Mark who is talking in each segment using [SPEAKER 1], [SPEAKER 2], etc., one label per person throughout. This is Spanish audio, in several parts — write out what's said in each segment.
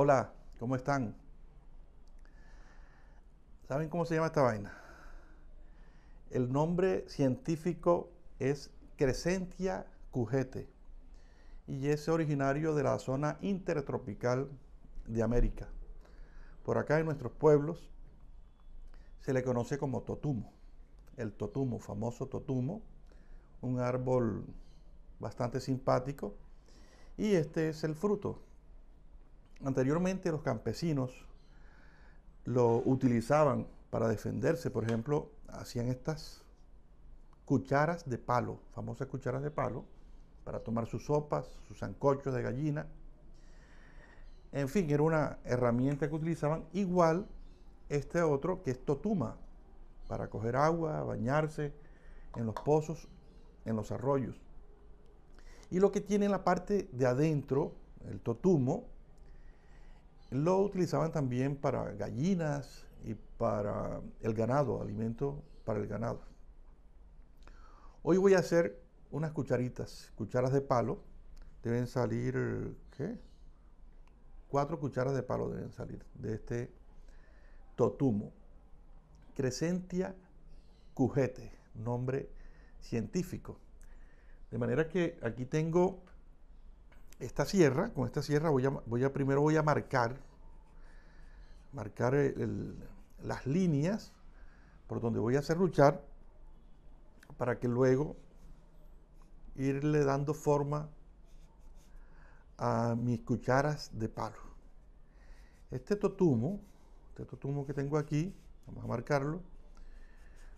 [SPEAKER 1] Hola, ¿cómo están? ¿Saben cómo se llama esta vaina? El nombre científico es Crescentia cujete y es originario de la zona intertropical de América. Por acá en nuestros pueblos se le conoce como totumo, el totumo, famoso totumo, un árbol bastante simpático y este es el fruto Anteriormente los campesinos lo utilizaban para defenderse, por ejemplo, hacían estas cucharas de palo, famosas cucharas de palo, para tomar sus sopas, sus ancochos de gallina. En fin, era una herramienta que utilizaban igual este otro que es totuma, para coger agua, bañarse en los pozos, en los arroyos. Y lo que tiene en la parte de adentro, el totumo, lo utilizaban también para gallinas y para el ganado, alimento para el ganado. Hoy voy a hacer unas cucharitas, cucharas de palo. Deben salir, ¿qué? Cuatro cucharas de palo deben salir de este totumo. Crescentia cujete, nombre científico. De manera que aquí tengo esta sierra, con esta sierra voy a, primero voy a marcar, marcar las líneas por donde voy a hacer luchar para que luego irle dando forma a mis cucharas de palo. Este totumo, este totumo que tengo aquí, vamos a marcarlo,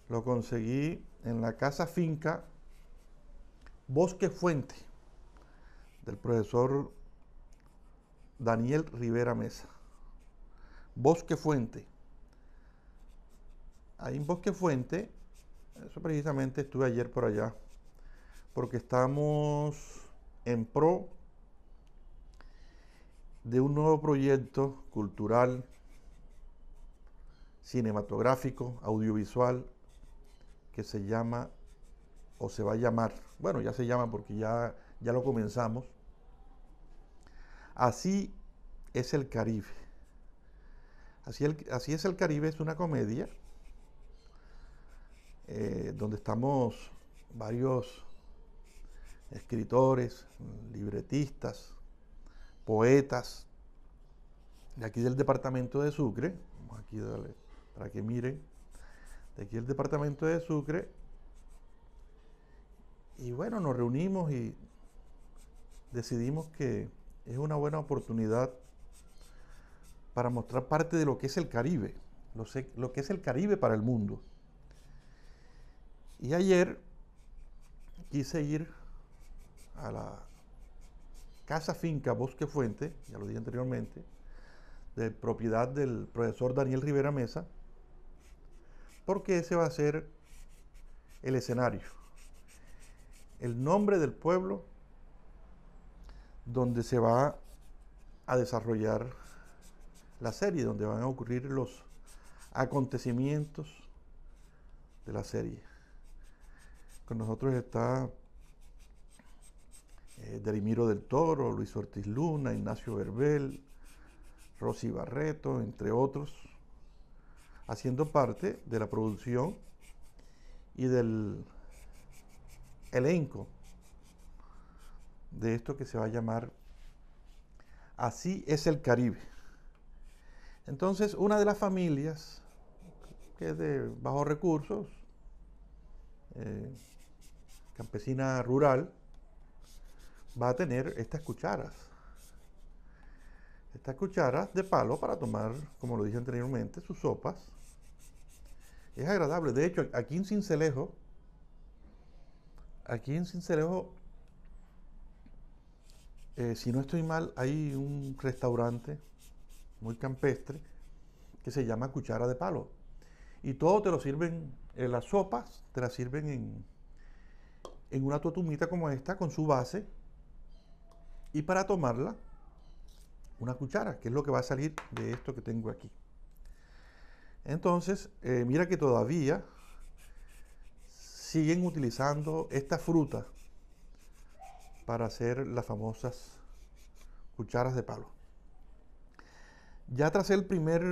[SPEAKER 1] lo conseguí en la casa finca Bosque Fuente del profesor Daniel Rivera Mesa. Bosque Fuente. Ahí en Bosque Fuente, eso precisamente estuve ayer por allá, porque estamos en pro de un nuevo proyecto cultural, cinematográfico, audiovisual, que se llama o se va a llamar, bueno, ya se llama porque ya ya lo comenzamos. Así es el Caribe. Así, es el Caribe, es una comedia eh, donde estamos varios escritores, libretistas, poetas de aquí del departamento de Sucre, vamos aquí dale, para que miren, de aquí del departamento de Sucre, y bueno, nos reunimos y decidimos que es una buena oportunidad para mostrar parte de lo que es el Caribe, lo, que es el Caribe para el mundo. Y ayer quise ir a la casa finca Bosque Fuente, ya lo dije anteriormente, de propiedad del profesor Daniel Rivera Mesa, porque ese va a ser el escenario. El nombre del pueblo donde se va a desarrollar la serie, donde van a ocurrir los acontecimientos de la serie. Con nosotros está eh, Derimiro del Toro, Luis Ortiz Luna, Ignacio Verbel, Rosy Barreto, entre otros, haciendo parte de la producción y del elenco de esto que se va a llamar Así es el Caribe. Entonces, una de las familias que es de bajos recursos, eh, campesina rural, va a tener estas cucharas. Estas cucharas de palo para tomar, como lo dije anteriormente, sus sopas. Es agradable. De hecho, aquí en Cincelejo, aquí en Cincelejo eh, si no estoy mal, hay un restaurante muy campestre que se llama Cuchara de Palo. Y todo te lo sirven, eh, las sopas te las sirven en, una totumita como esta, con su base. Y para tomarla, una cuchara, que es lo que va a salir de esto que tengo aquí. Entonces, eh, mira que todavía siguen utilizando esta fruta para hacer las famosas cucharas de palo. Ya tras el primer,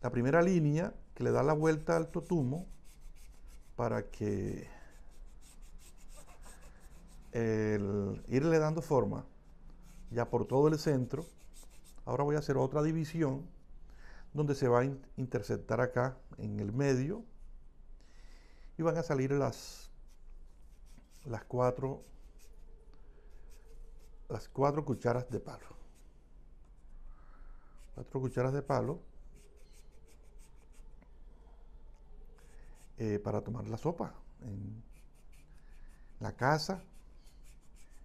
[SPEAKER 1] la primera línea que le da la vuelta al totumo para que el irle dando forma ya por todo el centro. Ahora voy a hacer otra división donde se va a interceptar acá en el medio y van a salir las las cuatro, las cuatro cucharas de palo. Cuatro cucharas de palo eh, para tomar la sopa en la casa,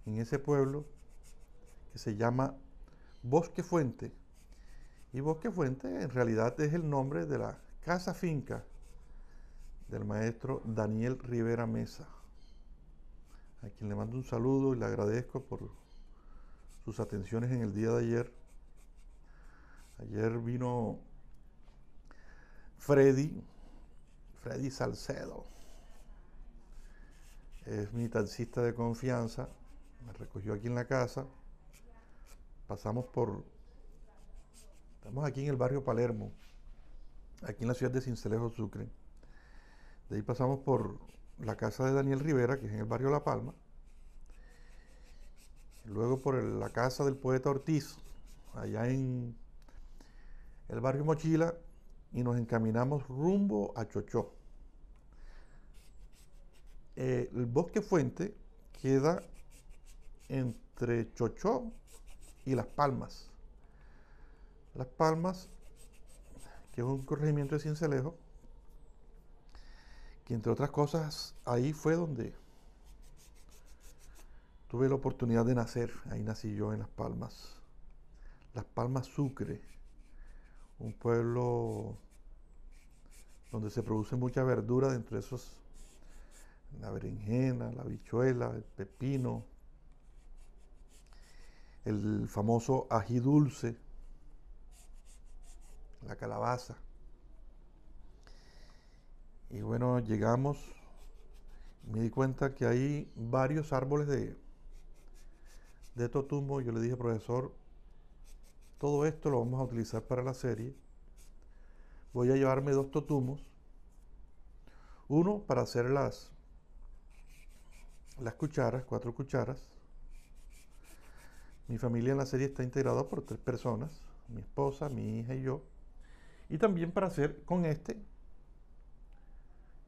[SPEAKER 1] en ese pueblo que se llama Bosque Fuente. Y Bosque Fuente en realidad es el nombre de la casa finca del maestro Daniel Rivera Mesa a quien le mando un saludo y le agradezco por sus atenciones en el día de ayer. Ayer vino Freddy, Freddy Salcedo. Es mi taxista de confianza. Me recogió aquí en la casa. Pasamos por... Estamos aquí en el barrio Palermo, aquí en la ciudad de Cincelejo, Sucre. De ahí pasamos por la casa de Daniel Rivera, que es en el barrio La Palma, luego por la casa del poeta Ortiz, allá en el barrio Mochila, y nos encaminamos rumbo a Chochó. Eh, el bosque fuente queda entre Chochó y Las Palmas. Las Palmas, que es un corregimiento de Cincelejo, y entre otras cosas ahí fue donde tuve la oportunidad de nacer. Ahí nací yo en Las Palmas. Las Palmas Sucre, un pueblo donde se produce mucha verdura, dentro de esos la berenjena, la bichuela, el pepino, el famoso ají dulce, la calabaza. Y bueno, llegamos, me di cuenta que hay varios árboles de, de totumbo. Yo le dije, profesor, todo esto lo vamos a utilizar para la serie. Voy a llevarme dos totumos. Uno para hacer las, las cucharas, cuatro cucharas. Mi familia en la serie está integrada por tres personas, mi esposa, mi hija y yo. Y también para hacer con este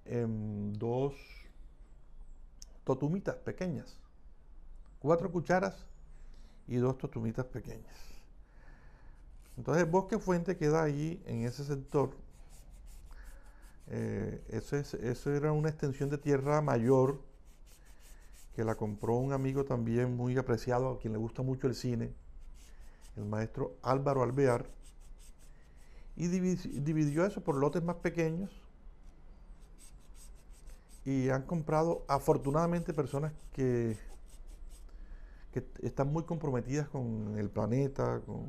[SPEAKER 1] en em, dos totumitas pequeñas, cuatro cucharas y dos totumitas pequeñas. Entonces el Bosque Fuente queda allí en ese sector. Eh, eso, es, eso era una extensión de tierra mayor que la compró un amigo también muy apreciado, a quien le gusta mucho el cine, el maestro Álvaro Alvear, y dividió eso por lotes más pequeños y han comprado afortunadamente personas que, que están muy comprometidas con el planeta, con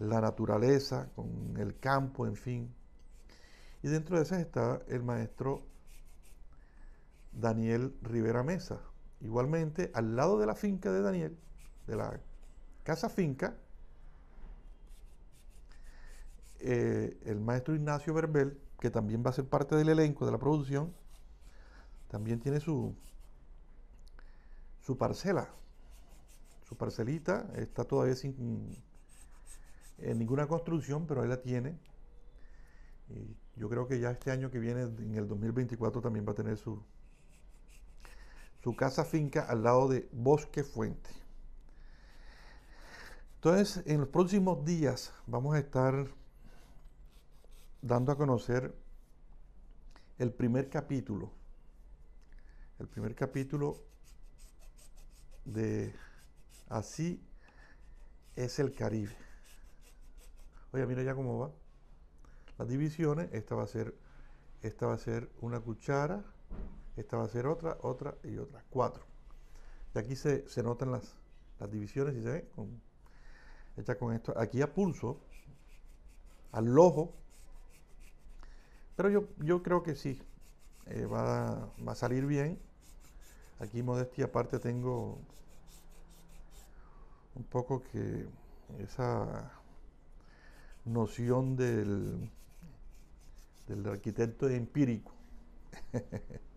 [SPEAKER 1] la naturaleza, con el campo, en fin. Y dentro de esas está el maestro Daniel Rivera Mesa. Igualmente, al lado de la finca de Daniel, de la casa finca, eh, el maestro Ignacio Verbel, que también va a ser parte del elenco de la producción, también tiene su, su parcela. Su parcelita está todavía sin en ninguna construcción, pero ahí la tiene. Y yo creo que ya este año que viene, en el 2024, también va a tener su, su casa finca al lado de Bosque Fuente. Entonces, en los próximos días vamos a estar dando a conocer el primer capítulo el primer capítulo de Así es el Caribe. Oye, mira ya cómo va. Las divisiones, esta va a ser, esta va a ser una cuchara, esta va a ser otra, otra y otra. Cuatro. Y aquí se, se notan las, las divisiones y se ven con, con esto. Aquí a pulso, al ojo. Pero yo, yo creo que sí, eh, va, va a salir bien. Aquí, modestia aparte, tengo un poco que esa noción del, del arquitecto empírico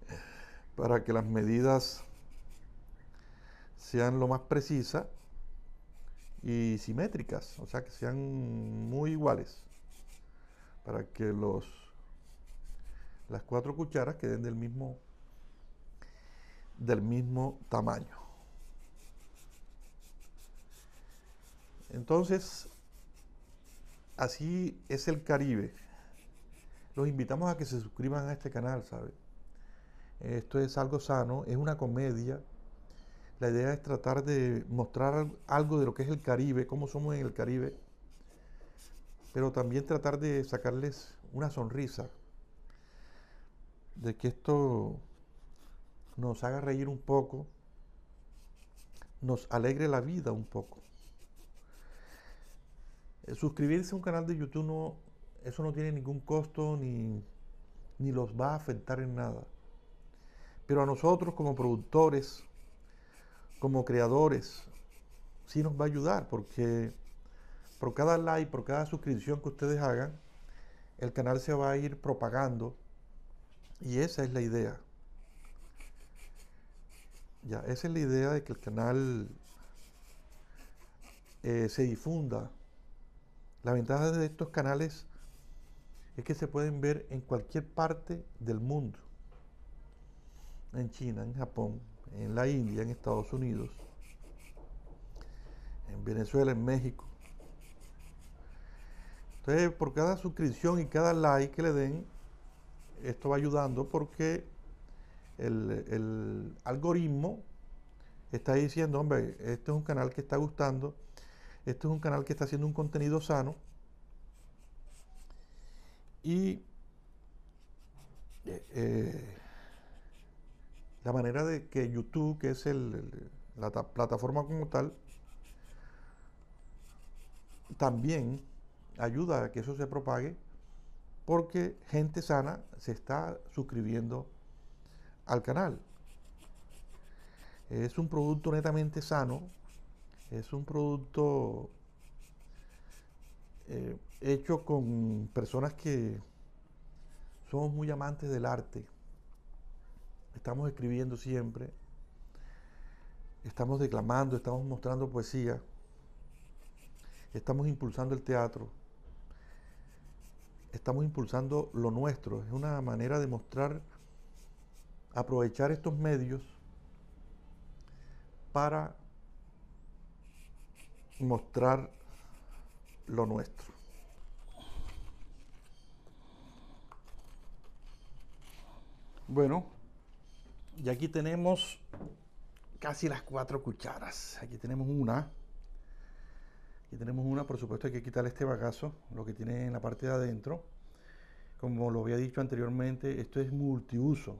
[SPEAKER 1] para que las medidas sean lo más precisas y simétricas, o sea, que sean muy iguales, para que los, las cuatro cucharas queden del mismo del mismo tamaño. Entonces, así es el Caribe. Los invitamos a que se suscriban a este canal, ¿sabe? Esto es algo sano, es una comedia. La idea es tratar de mostrar algo de lo que es el Caribe, cómo somos en el Caribe, pero también tratar de sacarles una sonrisa de que esto nos haga reír un poco, nos alegre la vida un poco. Eh, suscribirse a un canal de YouTube no, eso no tiene ningún costo ni, ni los va a afectar en nada. Pero a nosotros como productores, como creadores, sí nos va a ayudar porque por cada like, por cada suscripción que ustedes hagan, el canal se va a ir propagando y esa es la idea. Ya, esa es la idea de que el canal eh, se difunda. La ventaja de estos canales es que se pueden ver en cualquier parte del mundo. En China, en Japón, en la India, en Estados Unidos, en Venezuela, en México. Entonces, por cada suscripción y cada like que le den, esto va ayudando porque el, algoritmo está diciendo, hombre, este es un canal que está gustando, este es un canal que está haciendo un contenido sano. Y eh, eh, la manera de que YouTube, que es la plataforma como tal, también ayuda a que eso se propague porque gente sana se está suscribiendo al canal. Es un producto netamente sano, es un producto eh, hecho con personas que somos muy amantes del arte. Estamos escribiendo siempre, estamos declamando, estamos mostrando poesía, estamos impulsando el teatro, estamos impulsando lo nuestro. Es una manera de mostrar aprovechar estos medios para mostrar lo nuestro. Bueno, y aquí tenemos casi las cuatro cucharas. Aquí tenemos una. Aquí tenemos una, por supuesto hay que quitar este bagazo, lo que tiene en la parte de adentro. Como lo había dicho anteriormente, esto es multiuso.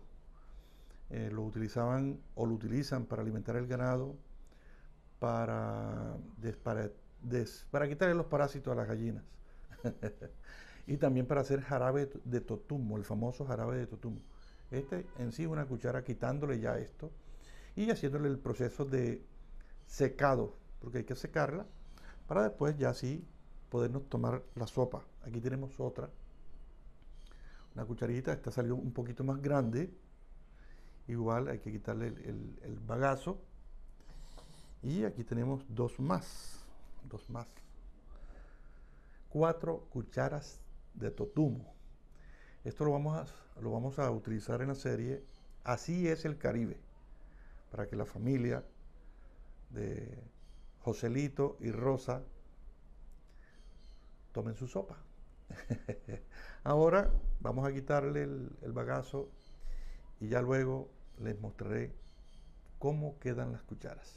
[SPEAKER 1] Eh, lo utilizaban o lo utilizan para alimentar el ganado, para, para, quitarle los parásitos a las gallinas. y también para hacer jarabe de totumo, el famoso jarabe de totumo. Este en sí es una cuchara quitándole ya esto y haciéndole el proceso de secado, porque hay que secarla para después ya así podernos tomar la sopa. Aquí tenemos otra, una cucharita, esta salió un poquito más grande, igual hay que quitarle el, bagazo y aquí tenemos dos más dos más cuatro cucharas de totumo esto lo vamos a, lo vamos a utilizar en la serie así es el caribe para que la familia de Joselito y Rosa tomen su sopa. Ahora vamos a quitarle el, el bagazo y ya luego les mostraré cómo quedan las cucharas.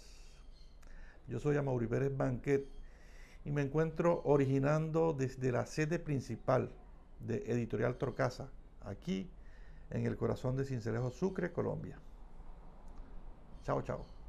[SPEAKER 1] Yo soy Amaury Pérez Banquet y me encuentro originando desde la sede principal de Editorial Torcasa, aquí en el corazón de Cincelejo Sucre, Colombia. Chao, chao.